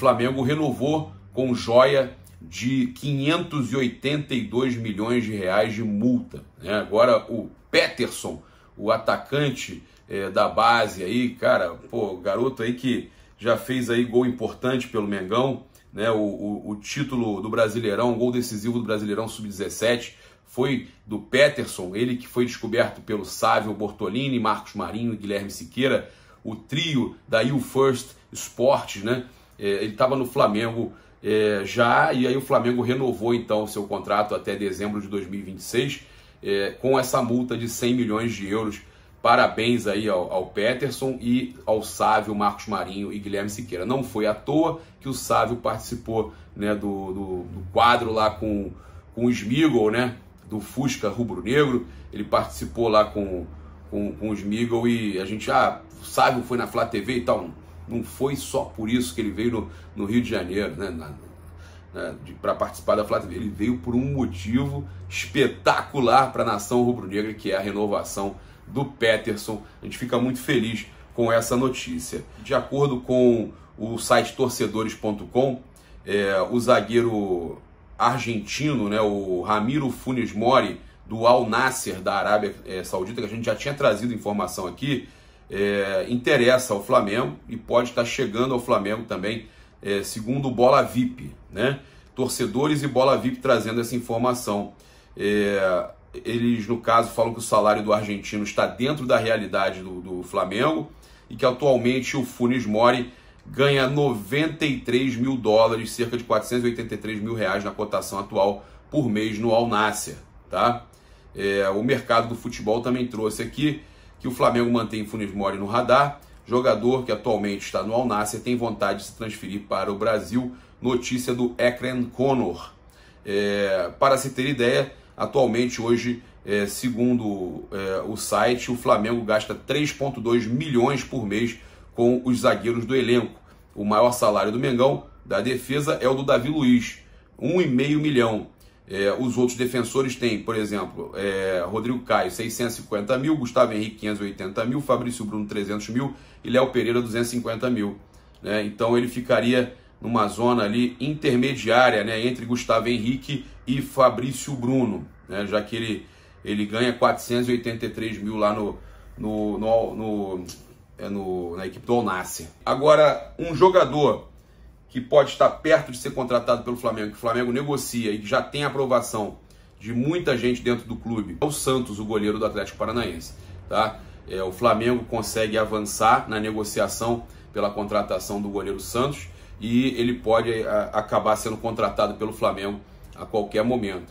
Flamengo renovou com joia de 582 milhões de reais de multa. Né? Agora o Peterson, o atacante é, da base aí, cara, pô, garoto aí que já fez aí gol importante pelo Mengão, né? O, o, o título do Brasileirão, gol decisivo do Brasileirão Sub-17 foi do Peterson, ele que foi descoberto pelo Sávio Bortolini, Marcos Marinho e Guilherme Siqueira, o trio da U First Sports, né? É, ele estava no Flamengo é, já, e aí o Flamengo renovou então seu contrato até dezembro de 2026, é, com essa multa de 100 milhões de euros. Parabéns aí ao, ao Peterson e ao Sávio, Marcos Marinho e Guilherme Siqueira. Não foi à toa que o Sávio participou né, do, do, do quadro lá com, com o Smigol, né, do Fusca rubro-negro. Ele participou lá com, com, com o Smigol e a gente, ah, o Sávio foi na Flá TV e tal não foi só por isso que ele veio no, no Rio de Janeiro, né? Na, né, para participar da Flávia. Ele veio por um motivo espetacular para a nação rubro-negra, que é a renovação do Peterson. A gente fica muito feliz com essa notícia. De acordo com o site torcedores.com, é, o zagueiro argentino, né, o Ramiro Funes Mori, do Al Nasser da Arábia é, Saudita, que a gente já tinha trazido informação aqui, é, interessa ao Flamengo e pode estar chegando ao Flamengo também, é, segundo o Bola VIP, né? Torcedores e Bola VIP trazendo essa informação. É, eles, no caso, falam que o salário do argentino está dentro da realidade do, do Flamengo e que atualmente o Funes Mori ganha 93 mil dólares, cerca de 483 mil reais na cotação atual por mês no Al Nasser, tá? É, o mercado do futebol também trouxe aqui que o Flamengo mantém Funes Mori no radar. Jogador que atualmente está no Al e tem vontade de se transferir para o Brasil. Notícia do Ekren Conor. É, para se ter ideia, atualmente hoje, é, segundo é, o site, o Flamengo gasta 3,2 milhões por mês com os zagueiros do elenco. O maior salário do Mengão da defesa é o do Davi Luiz, 1,5 milhão. É, os outros defensores têm, por exemplo, é, Rodrigo Caio, 650 mil, Gustavo Henrique, 580 mil, Fabrício Bruno, 300 mil e Léo Pereira, 250 mil. Né? Então ele ficaria numa zona ali intermediária né? entre Gustavo Henrique e Fabrício Bruno, né? já que ele, ele ganha 483 mil lá no, no, no, no, é, no na equipe do Alnasser. Agora, um jogador que pode estar perto de ser contratado pelo Flamengo, que o Flamengo negocia e já tem aprovação de muita gente dentro do clube, é o Santos, o goleiro do Atlético Paranaense. Tá? É, o Flamengo consegue avançar na negociação pela contratação do goleiro Santos e ele pode a, é, acabar sendo contratado pelo Flamengo a qualquer momento.